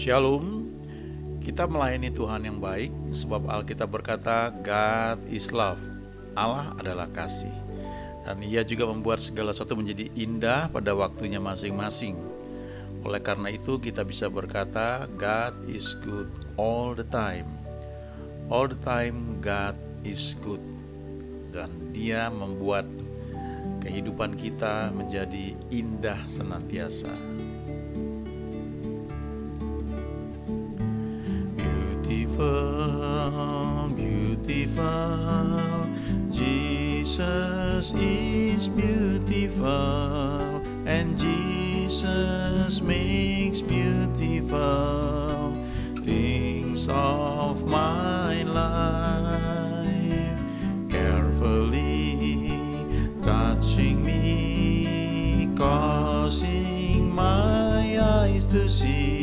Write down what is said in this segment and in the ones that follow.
Shalom, kita melayani Tuhan yang baik sebab Alkitab berkata God is love, Allah adalah kasih. Dan ia juga membuat segala sesuatu menjadi indah pada waktunya masing-masing. Oleh karena itu kita bisa berkata God is good all the time. All the time God is good. Dan dia membuat kehidupan kita menjadi indah senantiasa. beautiful. Jesus is beautiful, and Jesus makes beautiful things of my life carefully touching me, causing my eyes to see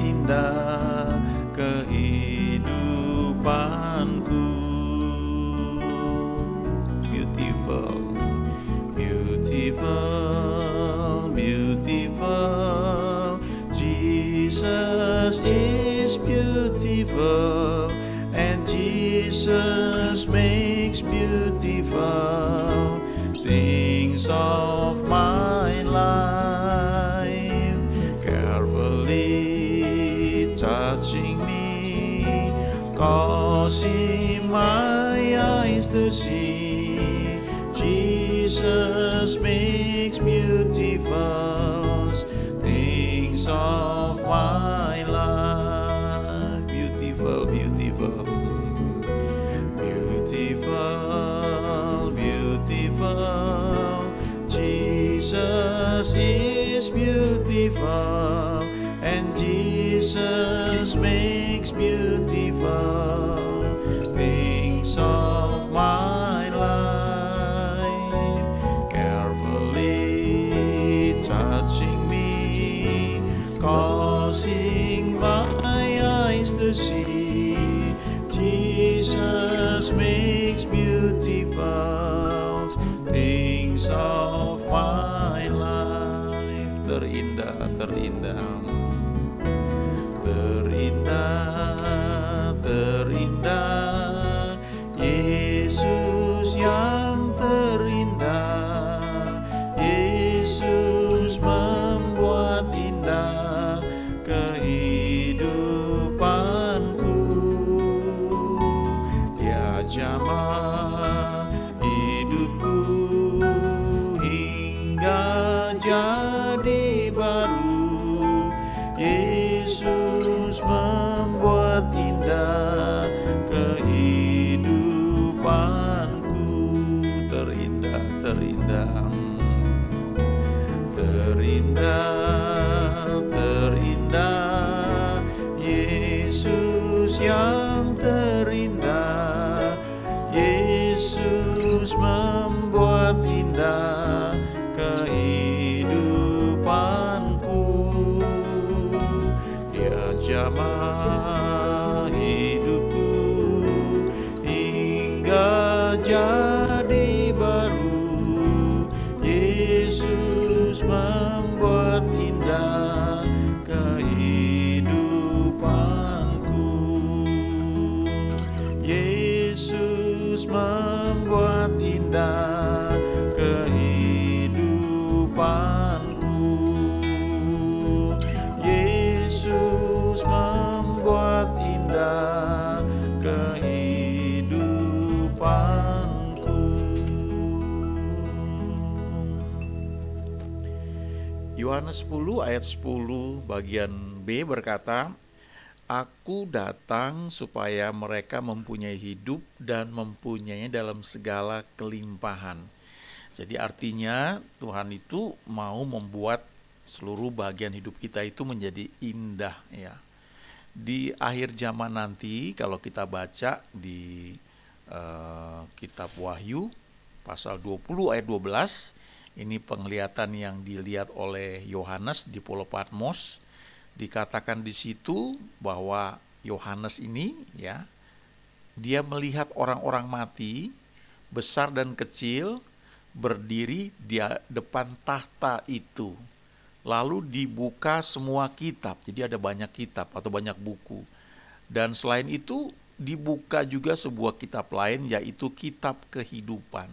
indah kehidupanku beautiful beautiful beautiful Jesus is beautiful and Jesus makes beautiful things all Jesus is beautiful, and Jesus makes beautiful things. Are Jama. da Yohanes 10 ayat 10 bagian B berkata, Aku datang supaya mereka mempunyai hidup dan mempunyainya dalam segala kelimpahan. Jadi artinya Tuhan itu mau membuat seluruh bagian hidup kita itu menjadi indah ya. Di akhir zaman nanti kalau kita baca di uh, kitab Wahyu pasal 20 ayat 12 ini penglihatan yang dilihat oleh Yohanes di Pulau Patmos. Dikatakan di situ bahwa Yohanes ini ya dia melihat orang-orang mati besar dan kecil berdiri di depan tahta itu. Lalu dibuka semua kitab. Jadi ada banyak kitab atau banyak buku. Dan selain itu dibuka juga sebuah kitab lain yaitu kitab kehidupan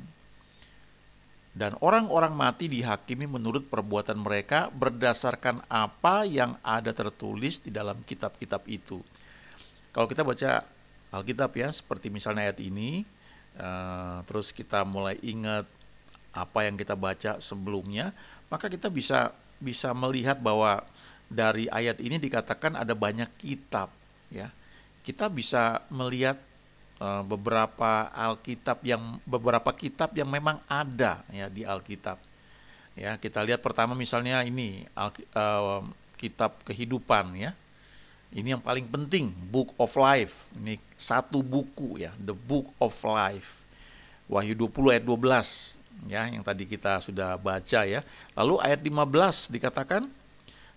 dan orang-orang mati dihakimi menurut perbuatan mereka berdasarkan apa yang ada tertulis di dalam kitab-kitab itu. Kalau kita baca Alkitab ya, seperti misalnya ayat ini, uh, terus kita mulai ingat apa yang kita baca sebelumnya, maka kita bisa bisa melihat bahwa dari ayat ini dikatakan ada banyak kitab ya. Kita bisa melihat Eh, beberapa Alkitab yang beberapa kitab yang memang ada ya di Alkitab. Ya, kita lihat pertama misalnya ini Al, uh, kitab kehidupan ya. Ini yang paling penting, Book of Life. Ini satu buku ya, The Book of Life. Wahyu 20 ayat 12 ya yang tadi kita sudah baca ya. Lalu ayat 15 dikatakan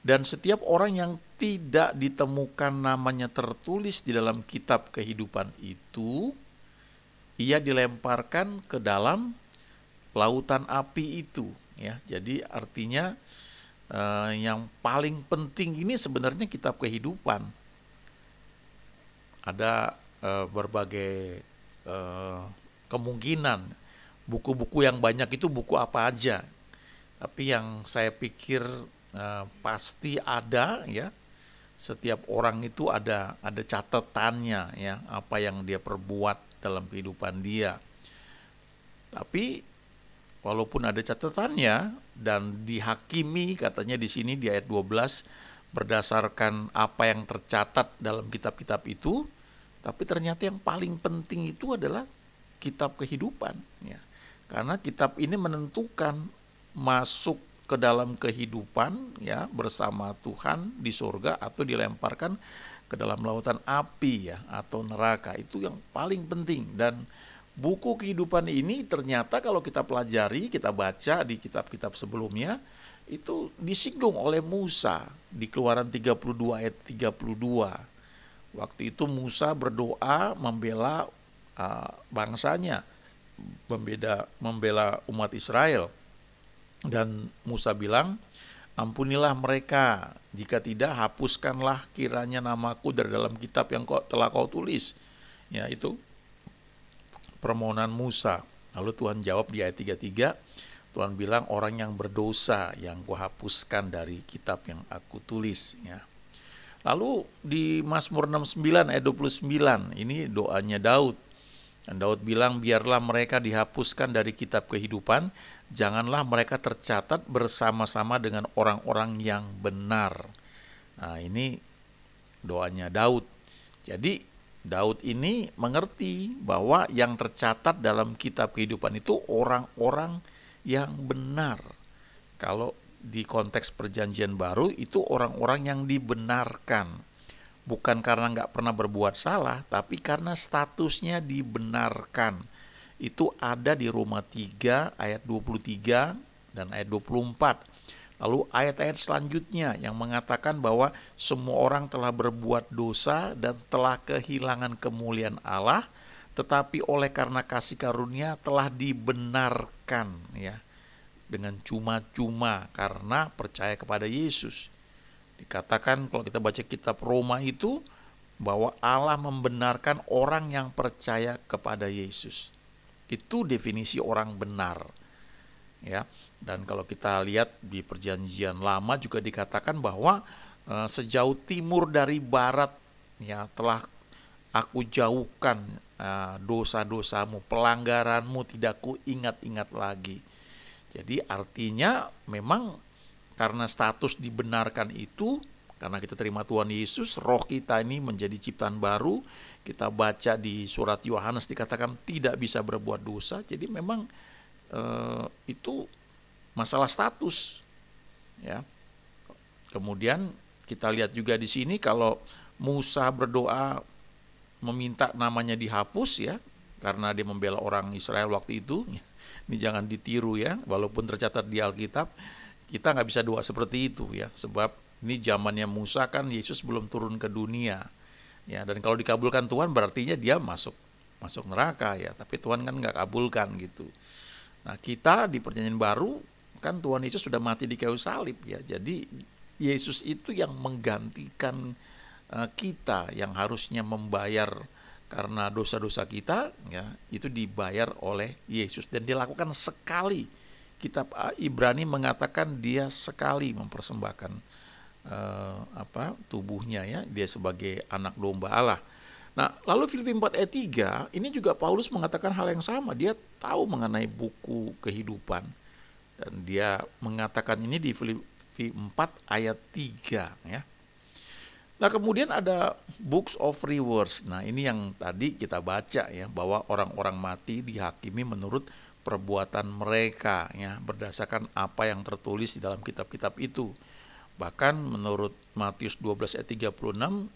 dan setiap orang yang tidak ditemukan namanya tertulis di dalam kitab kehidupan itu, ia dilemparkan ke dalam lautan api itu. Ya, jadi artinya eh, yang paling penting ini sebenarnya kitab kehidupan. Ada eh, berbagai eh, kemungkinan buku-buku yang banyak itu buku apa aja. Tapi yang saya pikir Eh, pasti ada ya setiap orang itu ada ada catatannya ya apa yang dia perbuat dalam kehidupan dia tapi walaupun ada catatannya dan dihakimi katanya di sini di ayat 12 berdasarkan apa yang tercatat dalam kitab-kitab itu tapi ternyata yang paling penting itu adalah kitab kehidupan ya karena kitab ini menentukan masuk ke dalam kehidupan ya bersama Tuhan di surga atau dilemparkan ke dalam lautan api ya atau neraka itu yang paling penting dan buku kehidupan ini ternyata kalau kita pelajari kita baca di kitab-kitab sebelumnya itu disinggung oleh Musa di Keluaran 32 ayat 32 waktu itu Musa berdoa membela uh, bangsanya membeda membela umat Israel dan Musa bilang, Ampunilah mereka, jika tidak hapuskanlah kiranya namaku dari dalam kitab yang kau, telah kau tulis. Ya, itu permohonan Musa. Lalu Tuhan jawab di ayat 33, Tuhan bilang orang yang berdosa yang kuhapuskan dari kitab yang aku tulis. Ya. Lalu di Mazmur 69 ayat 29, ini doanya Daud. Dan Daud bilang biarlah mereka dihapuskan dari kitab kehidupan janganlah mereka tercatat bersama-sama dengan orang-orang yang benar. Nah, ini doanya Daud. Jadi Daud ini mengerti bahwa yang tercatat dalam kitab kehidupan itu orang-orang yang benar. Kalau di konteks perjanjian baru itu orang-orang yang dibenarkan. Bukan karena nggak pernah berbuat salah, tapi karena statusnya dibenarkan itu ada di Roma 3 ayat 23 dan ayat 24. Lalu ayat-ayat selanjutnya yang mengatakan bahwa semua orang telah berbuat dosa dan telah kehilangan kemuliaan Allah, tetapi oleh karena kasih karunia telah dibenarkan ya dengan cuma-cuma karena percaya kepada Yesus. Dikatakan kalau kita baca kitab Roma itu bahwa Allah membenarkan orang yang percaya kepada Yesus. Itu definisi orang benar. Ya. Dan kalau kita lihat di perjanjian lama juga dikatakan bahwa e, sejauh timur dari barat ya telah aku jauhkan eh, dosa-dosamu, pelanggaranmu tidak ku ingat-ingat lagi. Jadi artinya memang karena status dibenarkan itu karena kita terima Tuhan Yesus, roh kita ini menjadi ciptaan baru. Kita baca di surat Yohanes dikatakan tidak bisa berbuat dosa. Jadi memang eh, itu masalah status. Ya. Kemudian kita lihat juga di sini kalau Musa berdoa meminta namanya dihapus ya karena dia membela orang Israel waktu itu. Ini jangan ditiru ya, walaupun tercatat di Alkitab, kita nggak bisa doa seperti itu ya, sebab ini zamannya Musa kan Yesus belum turun ke dunia. Ya, dan kalau dikabulkan Tuhan berartinya dia masuk masuk neraka ya, tapi Tuhan kan nggak kabulkan gitu. Nah, kita di perjanjian baru kan Tuhan Yesus sudah mati di kayu salib ya. Jadi Yesus itu yang menggantikan eh, kita yang harusnya membayar karena dosa-dosa kita ya itu dibayar oleh Yesus dan dilakukan sekali kitab eh, Ibrani mengatakan dia sekali mempersembahkan uh, apa tubuhnya ya dia sebagai anak domba Allah. Nah, lalu Filipi 4 ayat e 3 ini juga Paulus mengatakan hal yang sama. Dia tahu mengenai buku kehidupan dan dia mengatakan ini di Filipi 4 ayat 3 ya. Nah, kemudian ada books of rewards. Nah, ini yang tadi kita baca ya bahwa orang-orang mati dihakimi menurut perbuatan mereka ya berdasarkan apa yang tertulis di dalam kitab-kitab itu. Bahkan menurut Matius 12 ayat 36,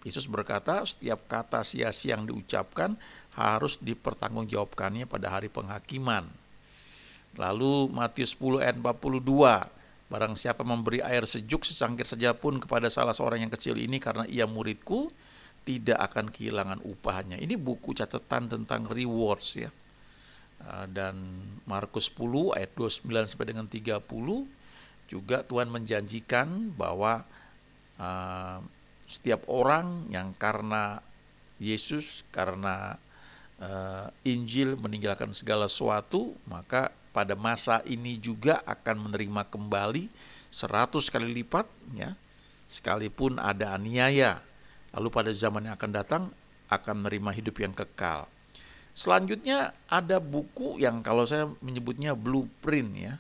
Yesus berkata setiap kata sia-sia yang diucapkan harus dipertanggungjawabkannya pada hari penghakiman. Lalu Matius 10 ayat 42, Barang siapa memberi air sejuk secangkir saja pun kepada salah seorang yang kecil ini karena ia muridku, tidak akan kehilangan upahnya. Ini buku catatan tentang rewards ya. Ah, dan Markus 10 ayat 29 sampai dengan 30 juga Tuhan menjanjikan bahwa uh, setiap orang yang karena Yesus, karena uh, Injil meninggalkan segala sesuatu, maka pada masa ini juga akan menerima kembali seratus kali lipat, ya, sekalipun ada aniaya. Lalu pada zaman yang akan datang akan menerima hidup yang kekal. Selanjutnya ada buku yang kalau saya menyebutnya blueprint ya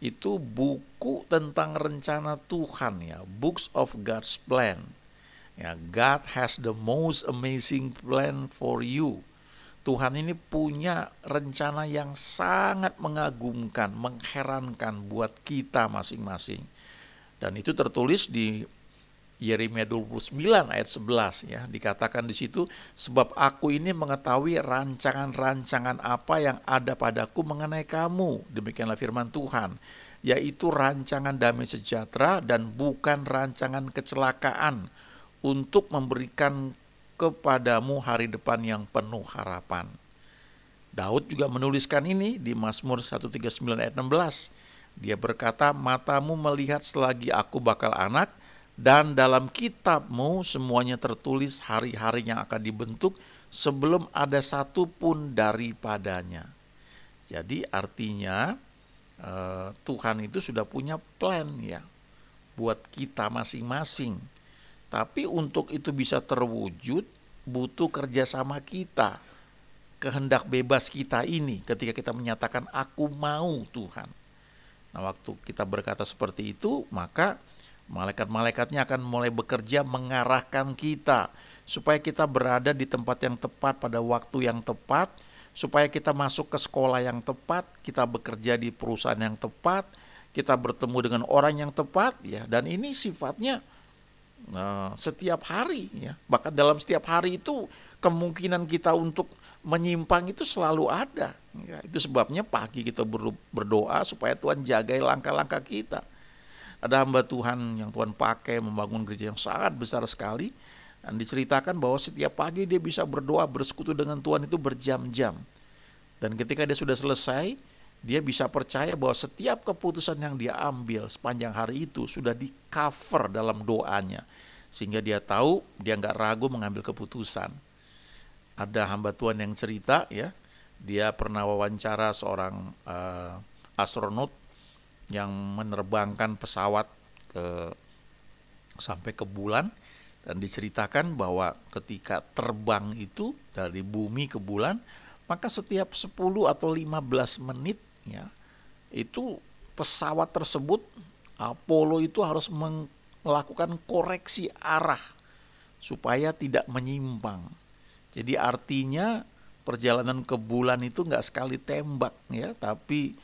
itu buku tentang rencana Tuhan ya, Books of God's Plan. Ya, God has the most amazing plan for you. Tuhan ini punya rencana yang sangat mengagumkan, mengherankan buat kita masing-masing. Dan itu tertulis di Yeremia 29 ayat 11 ya dikatakan di situ sebab aku ini mengetahui rancangan-rancangan apa yang ada padaku mengenai kamu demikianlah firman Tuhan yaitu rancangan damai sejahtera dan bukan rancangan kecelakaan untuk memberikan kepadamu hari depan yang penuh harapan. Daud juga menuliskan ini di Mazmur 139 ayat 16. Dia berkata, "Matamu melihat selagi aku bakal anak, dan dalam kitabmu semuanya tertulis hari-hari yang akan dibentuk sebelum ada satu pun daripadanya. Jadi artinya eh, Tuhan itu sudah punya plan ya buat kita masing-masing. Tapi untuk itu bisa terwujud butuh kerjasama kita. Kehendak bebas kita ini ketika kita menyatakan aku mau Tuhan. Nah waktu kita berkata seperti itu maka Malaikat-malaikatnya akan mulai bekerja mengarahkan kita supaya kita berada di tempat yang tepat pada waktu yang tepat, supaya kita masuk ke sekolah yang tepat, kita bekerja di perusahaan yang tepat, kita bertemu dengan orang yang tepat ya dan ini sifatnya uh, setiap hari ya. Bahkan dalam setiap hari itu kemungkinan kita untuk menyimpang itu selalu ada. Ya, itu sebabnya pagi kita berdoa supaya Tuhan jagai langkah-langkah kita ada hamba Tuhan yang Tuhan pakai membangun gereja yang sangat besar sekali dan diceritakan bahwa setiap pagi dia bisa berdoa bersekutu dengan Tuhan itu berjam-jam dan ketika dia sudah selesai dia bisa percaya bahwa setiap keputusan yang dia ambil sepanjang hari itu sudah di cover dalam doanya sehingga dia tahu dia nggak ragu mengambil keputusan ada hamba Tuhan yang cerita ya dia pernah wawancara seorang uh, astronot yang menerbangkan pesawat ke sampai ke bulan dan diceritakan bahwa ketika terbang itu dari bumi ke bulan maka setiap 10 atau 15 menit ya itu pesawat tersebut Apollo itu harus melakukan koreksi arah supaya tidak menyimpang. Jadi artinya perjalanan ke bulan itu nggak sekali tembak ya, tapi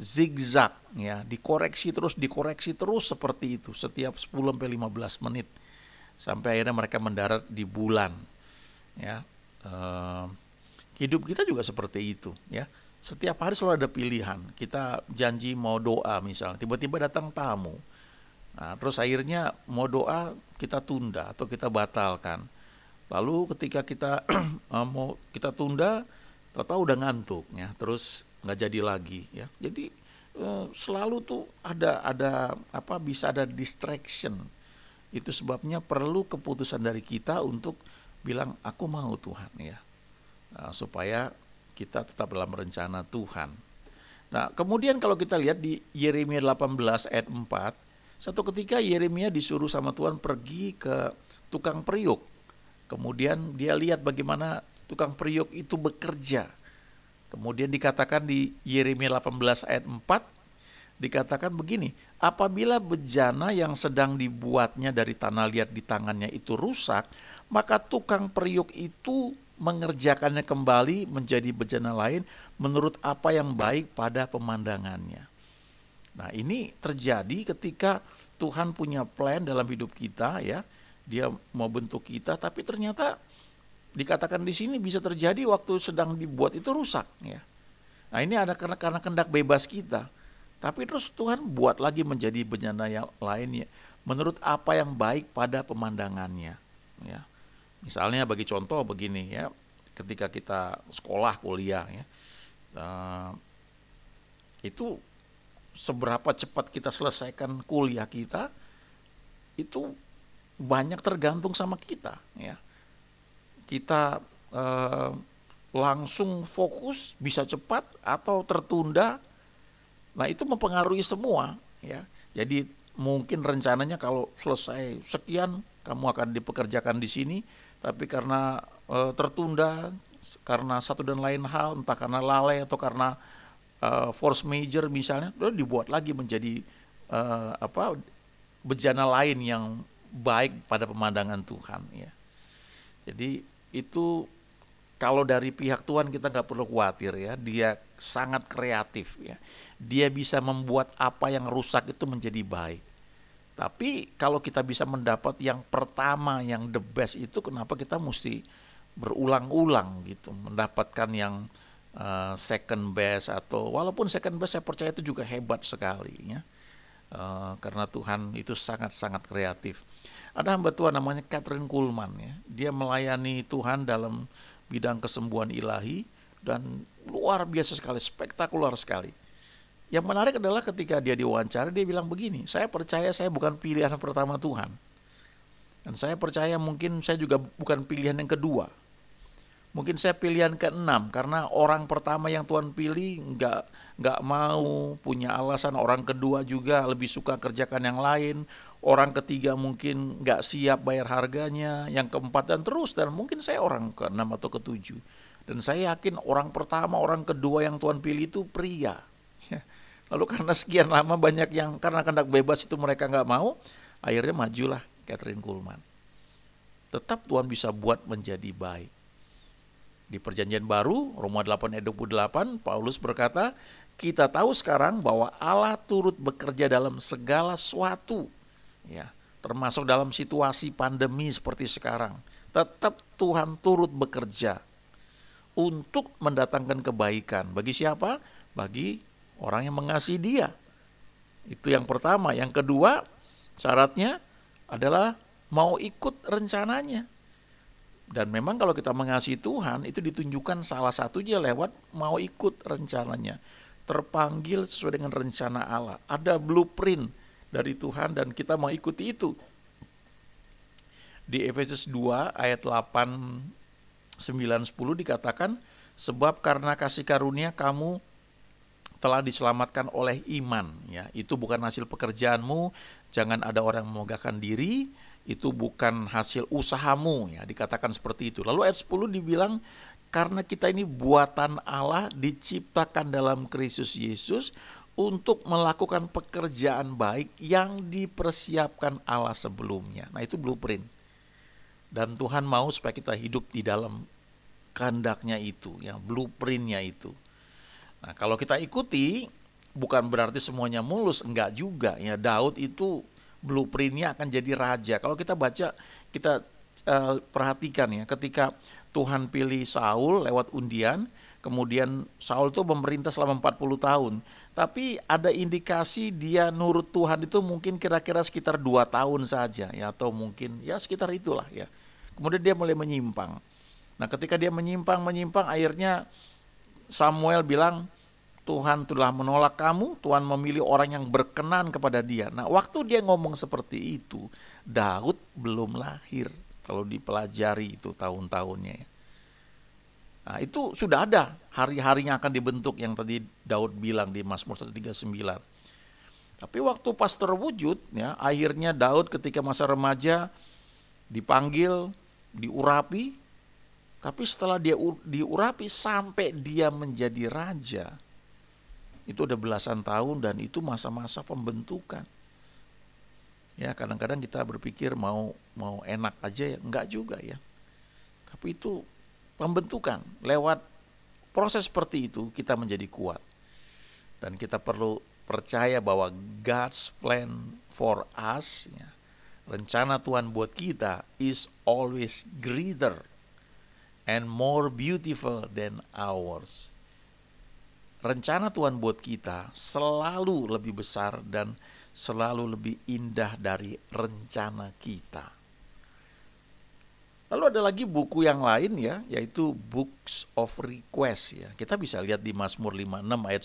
zigzag ya, dikoreksi terus, dikoreksi terus seperti itu setiap 10 sampai 15 menit sampai akhirnya mereka mendarat di bulan. Ya. Eh, hidup kita juga seperti itu ya. Setiap hari selalu ada pilihan. Kita janji mau doa misalnya, tiba-tiba datang tamu. Nah, terus akhirnya mau doa kita tunda atau kita batalkan. Lalu ketika kita mau kita tunda, tahu-tahu udah ngantuk ya. Terus nggak jadi lagi ya jadi eh, selalu tuh ada ada apa bisa ada distraction itu sebabnya perlu keputusan dari kita untuk bilang aku mau Tuhan ya nah, supaya kita tetap dalam rencana Tuhan nah kemudian kalau kita lihat di Yeremia 18 ayat 4 satu ketika Yeremia disuruh sama Tuhan pergi ke tukang periuk kemudian dia lihat bagaimana tukang periuk itu bekerja Kemudian dikatakan di Yeremia 18 ayat 4 dikatakan begini, apabila bejana yang sedang dibuatnya dari tanah liat di tangannya itu rusak, maka tukang periuk itu mengerjakannya kembali menjadi bejana lain menurut apa yang baik pada pemandangannya. Nah, ini terjadi ketika Tuhan punya plan dalam hidup kita ya. Dia mau bentuk kita tapi ternyata dikatakan di sini bisa terjadi waktu sedang dibuat itu rusak ya. Nah ini ada karena, karena kendak bebas kita. Tapi terus Tuhan buat lagi menjadi bencana yang lainnya menurut apa yang baik pada pemandangannya ya. Misalnya bagi contoh begini ya, ketika kita sekolah kuliah ya. Eh, itu seberapa cepat kita selesaikan kuliah kita itu banyak tergantung sama kita ya kita eh, langsung fokus bisa cepat atau tertunda. Nah, itu mempengaruhi semua ya. Jadi mungkin rencananya kalau selesai sekian kamu akan dipekerjakan di sini, tapi karena e, tertunda karena satu dan lain hal, entah karena lalai atau karena e, force major misalnya, itu dibuat lagi menjadi e, apa bejana lain yang baik pada pemandangan Tuhan ya. Jadi itu kalau dari pihak Tuhan kita nggak perlu khawatir ya, dia sangat kreatif ya. Dia bisa membuat apa yang rusak itu menjadi baik. Tapi kalau kita bisa mendapat yang pertama, yang the best itu kenapa kita mesti berulang-ulang gitu, mendapatkan yang uh, second best atau walaupun second best saya percaya itu juga hebat sekali ya Eh, karena Tuhan itu sangat-sangat kreatif. Ada hamba Tuhan namanya Catherine Kuhlman ya. Dia melayani Tuhan dalam bidang kesembuhan ilahi dan luar biasa sekali, spektakuler sekali. Yang menarik adalah ketika dia diwawancara dia bilang begini, saya percaya saya bukan pilihan pertama Tuhan. Dan saya percaya mungkin saya juga bukan pilihan yang kedua. Mungkin saya pilihan keenam karena orang pertama yang Tuhan pilih nggak nggak mau punya alasan orang kedua juga lebih suka kerjakan yang lain orang ketiga mungkin nggak siap bayar harganya yang keempat dan terus dan mungkin saya orang keenam atau ketujuh dan saya yakin orang pertama orang kedua yang Tuhan pilih itu pria ya, lalu karena sekian lama banyak yang karena kehendak bebas itu mereka nggak mau akhirnya majulah Catherine Kuhlman tetap Tuhan bisa buat menjadi baik di perjanjian baru Roma 8 ayat 28 Paulus berkata kita tahu sekarang bahwa Allah turut bekerja dalam segala sesuatu. Ya, termasuk dalam situasi pandemi seperti sekarang. Tetap Tuhan turut bekerja untuk mendatangkan kebaikan bagi siapa? Bagi orang yang mengasihi Dia. Itu yang pertama. Yang kedua, syaratnya adalah mau ikut rencananya. Dan memang kalau kita mengasihi Tuhan, itu ditunjukkan salah satunya lewat mau ikut rencananya terpanggil sesuai dengan rencana Allah. Ada blueprint dari Tuhan dan kita mau ikuti itu. Di Efesus 2 ayat 8 9 10 dikatakan sebab karena kasih karunia kamu telah diselamatkan oleh iman ya itu bukan hasil pekerjaanmu jangan ada orang memegahkan diri itu bukan hasil usahamu ya dikatakan seperti itu lalu ayat 10 dibilang karena kita ini buatan Allah diciptakan dalam Kristus Yesus untuk melakukan pekerjaan baik yang dipersiapkan Allah sebelumnya. Nah itu blueprint. Dan Tuhan mau supaya kita hidup di dalam kandaknya itu, ya blueprintnya itu. Nah kalau kita ikuti, bukan berarti semuanya mulus, enggak juga. Ya Daud itu blueprintnya akan jadi raja. Kalau kita baca, kita uh, perhatikan ya, ketika Tuhan pilih Saul lewat undian, kemudian Saul itu memerintah selama 40 tahun. Tapi ada indikasi dia nurut Tuhan itu mungkin kira-kira sekitar 2 tahun saja ya atau mungkin ya sekitar itulah ya. Kemudian dia mulai menyimpang. Nah, ketika dia menyimpang menyimpang akhirnya Samuel bilang Tuhan telah menolak kamu, Tuhan memilih orang yang berkenan kepada dia. Nah, waktu dia ngomong seperti itu, Daud belum lahir kalau dipelajari itu tahun-tahunnya ya. Nah, itu sudah ada hari-harinya akan dibentuk yang tadi Daud bilang di Mazmur 139. Tapi waktu pas terwujud ya akhirnya Daud ketika masa remaja dipanggil, diurapi tapi setelah dia diurapi sampai dia menjadi raja itu ada belasan tahun dan itu masa-masa pembentukan. Ya kadang-kadang kita berpikir mau mau enak aja ya, enggak juga ya. Tapi itu pembentukan lewat proses seperti itu kita menjadi kuat. Dan kita perlu percaya bahwa God's plan for us, ya, rencana Tuhan buat kita is always greater and more beautiful than ours. Rencana Tuhan buat kita selalu lebih besar dan selalu lebih indah dari rencana kita. Lalu ada lagi buku yang lain ya, yaitu Books of Request ya. Kita bisa lihat di Mazmur 56 ayat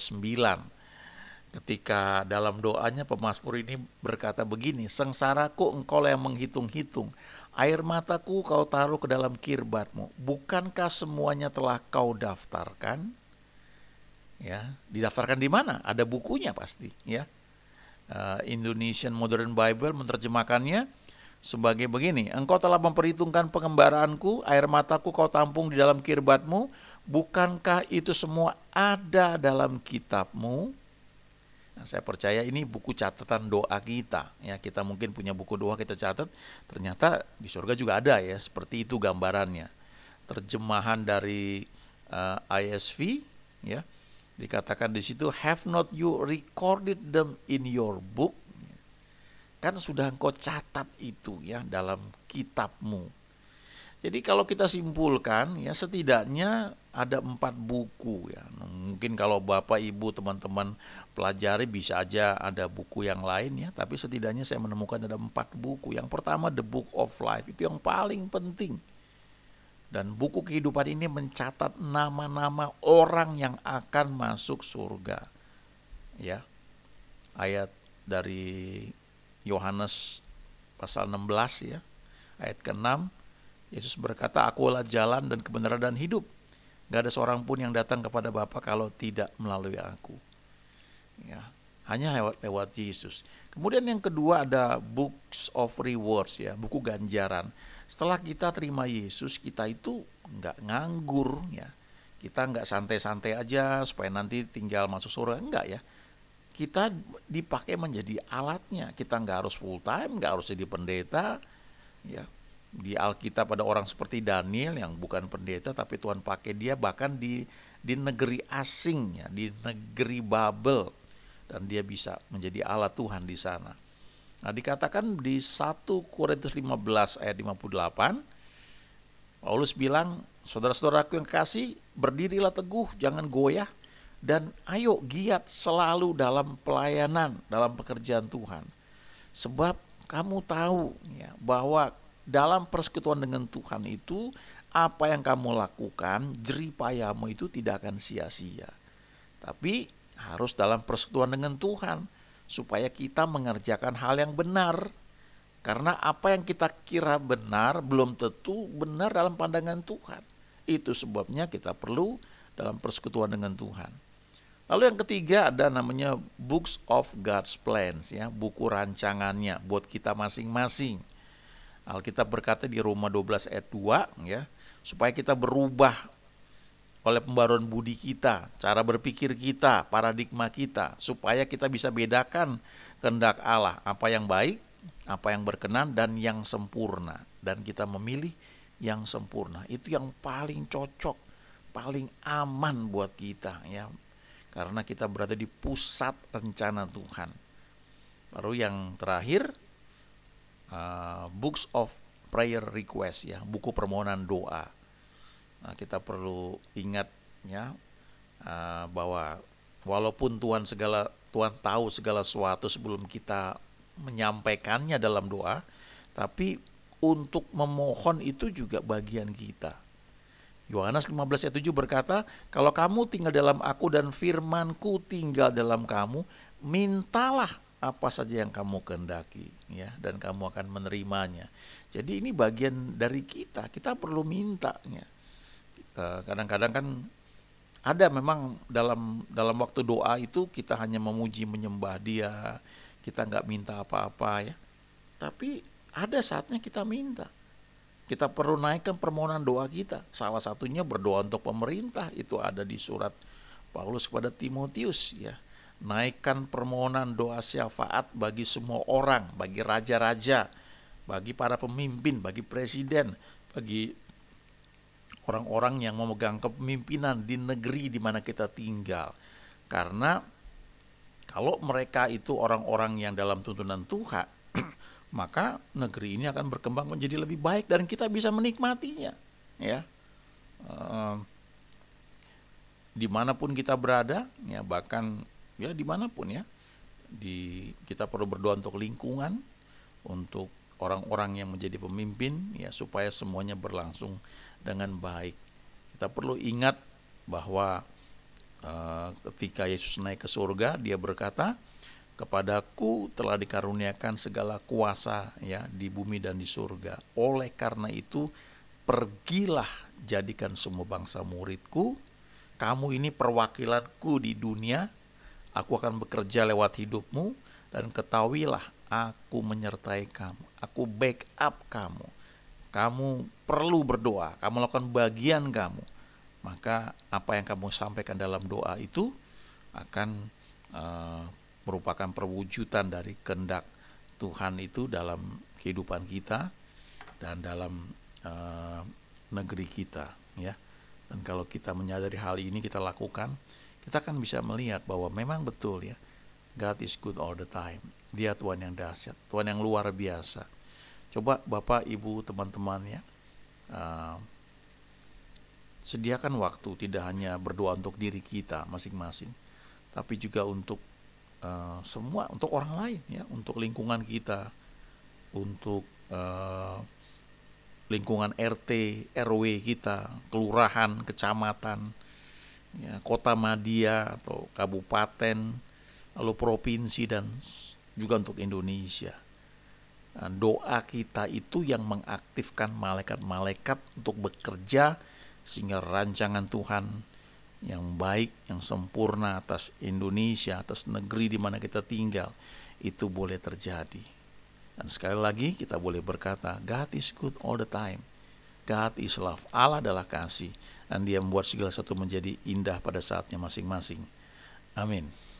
9. Ketika dalam doanya pemazmur ini berkata begini, Sengsaraku engkau yang menghitung-hitung, air mataku kau taruh ke dalam kirbatmu. Bukankah semuanya telah kau daftarkan? Ya, didaftarkan di mana? Ada bukunya pasti, ya uh, Indonesian Modern Bible menerjemahkannya sebagai begini, engkau telah memperhitungkan pengembaraanku, air mataku kau tampung di dalam kirbatmu, bukankah itu semua ada dalam kitabmu? Nah, saya percaya ini buku catatan doa kita. Ya, kita mungkin punya buku doa kita catat, ternyata di surga juga ada ya, seperti itu gambarannya. Terjemahan dari uh, eh, ISV ya. Dikatakan di situ, have not you recorded them in your book? Kan sudah engkau catat itu ya dalam kitabmu. Jadi kalau kita simpulkan ya setidaknya ada empat buku ya. Mungkin kalau Bapak Ibu teman-teman pelajari bisa aja ada buku yang lain ya. Tapi setidaknya saya menemukan ada empat buku. Yang pertama The Book of Life itu yang paling penting dan buku kehidupan ini mencatat nama-nama orang yang akan masuk surga. Ya. Ayat dari Yohanes pasal 16 ya. Ayat ke-6 Yesus berkata, aku adalah jalan dan kebenaran dan hidup. Gak ada seorang pun yang datang kepada Bapa kalau tidak melalui aku." Ya, hanya lewat lewat Yesus. Kemudian yang kedua ada books of rewards ya, buku ganjaran. Setelah kita terima Yesus, kita itu nggak nganggur ya. Kita nggak santai-santai aja supaya nanti tinggal masuk surga enggak ya. Kita dipakai menjadi alatnya. Kita nggak harus full time, nggak harus jadi pendeta. Ya, di Alkitab ada orang seperti Daniel yang bukan pendeta tapi Tuhan pakai dia bahkan di di negeri asing ya, di negeri Babel dan dia bisa menjadi alat Tuhan di sana. Nah, dikatakan di 1 Korintus 15 ayat 58 Paulus bilang, saudara-saudaraku yang kasih, berdirilah teguh, jangan goyah dan ayo giat selalu dalam pelayanan, dalam pekerjaan Tuhan. Sebab kamu tahu ya bahwa dalam persekutuan dengan Tuhan itu apa yang kamu lakukan, jeripayamu itu tidak akan sia-sia. Tapi harus dalam persekutuan dengan Tuhan supaya kita mengerjakan hal yang benar. Karena apa yang kita kira benar belum tentu benar dalam pandangan Tuhan. Itu sebabnya kita perlu dalam persekutuan dengan Tuhan. Lalu yang ketiga ada namanya Books of God's Plans ya, buku rancangannya buat kita masing-masing. Alkitab berkata di Roma 12 ayat 2 ya, supaya kita berubah oleh pembaruan budi kita, cara berpikir kita, paradigma kita, supaya kita bisa bedakan kehendak Allah, apa yang baik, apa yang berkenan, dan yang sempurna. Dan kita memilih yang sempurna. Itu yang paling cocok, paling aman buat kita ya. Karena kita berada di pusat rencana Tuhan. Baru yang terakhir, uh, Books of Prayer Request ya, buku permohonan doa Nah, kita perlu ingat ya eh, bahwa walaupun Tuhan segala Tuhan tahu segala sesuatu sebelum kita menyampaikannya dalam doa, tapi untuk memohon itu juga bagian kita. Yohanes 15 ayat 7 berkata, "Kalau kamu tinggal dalam aku dan firmanku tinggal dalam kamu, mintalah apa saja yang kamu kehendaki ya dan kamu akan menerimanya." Jadi ini bagian dari kita, kita perlu mintanya. Eh, kadang-kadang kan ada memang dalam dalam waktu doa itu kita hanya memuji menyembah dia kita nggak minta apa-apa ya tapi ada saatnya kita minta kita perlu naikkan permohonan doa kita salah satunya berdoa untuk pemerintah itu ada di surat Paulus kepada Timotius ya naikkan permohonan doa syafaat bagi semua orang bagi raja-raja bagi para pemimpin bagi presiden bagi orang-orang yang memegang kepemimpinan di negeri di mana kita tinggal. Karena kalau mereka itu orang-orang yang dalam tuntunan Tuhan, maka negeri ini akan berkembang menjadi lebih baik dan kita bisa menikmatinya, ya. ehm, dimanapun kita berada, ya bahkan ya dimanapun ya, di kita perlu berdoa untuk lingkungan, untuk orang-orang yang menjadi pemimpin, ya supaya semuanya berlangsung dengan baik. Kita perlu ingat bahwa uh, ketika Yesus naik ke surga, dia berkata, "Kepadaku telah dikaruniakan segala kuasa ya di bumi dan di surga. Oleh karena itu, pergilah jadikan semua bangsa muridku. Kamu ini perwakilanku di dunia. Aku akan bekerja lewat hidupmu dan ketahuilah aku menyertai kamu. Aku backup kamu." kamu perlu berdoa, kamu lakukan bagian kamu, maka apa yang kamu sampaikan dalam doa itu akan e, merupakan perwujudan dari kehendak Tuhan itu dalam kehidupan kita dan dalam e, negeri kita, ya. Dan kalau kita menyadari hal ini kita lakukan, kita akan bisa melihat bahwa memang betul ya, God is good all the time. Dia Tuhan yang dahsyat, Tuhan yang luar biasa Coba Bapak, Ibu, teman-teman ya. Uh, sediakan waktu tidak hanya berdoa untuk diri kita masing-masing, tapi juga untuk uh, semua, untuk orang lain ya, untuk lingkungan kita, untuk uh, lingkungan RT, RW kita, kelurahan, kecamatan, ya, kota madia atau kabupaten, lalu provinsi dan juga untuk Indonesia. Nah, doa kita itu yang mengaktifkan malaikat-malaikat untuk bekerja sehingga rancangan Tuhan yang baik, yang sempurna atas Indonesia, atas negeri di mana kita tinggal itu boleh terjadi. Dan sekali lagi kita boleh berkata, God is good all the time. God is love. Allah adalah kasih dan dia membuat segala sesuatu menjadi indah pada saatnya masing-masing. Amin.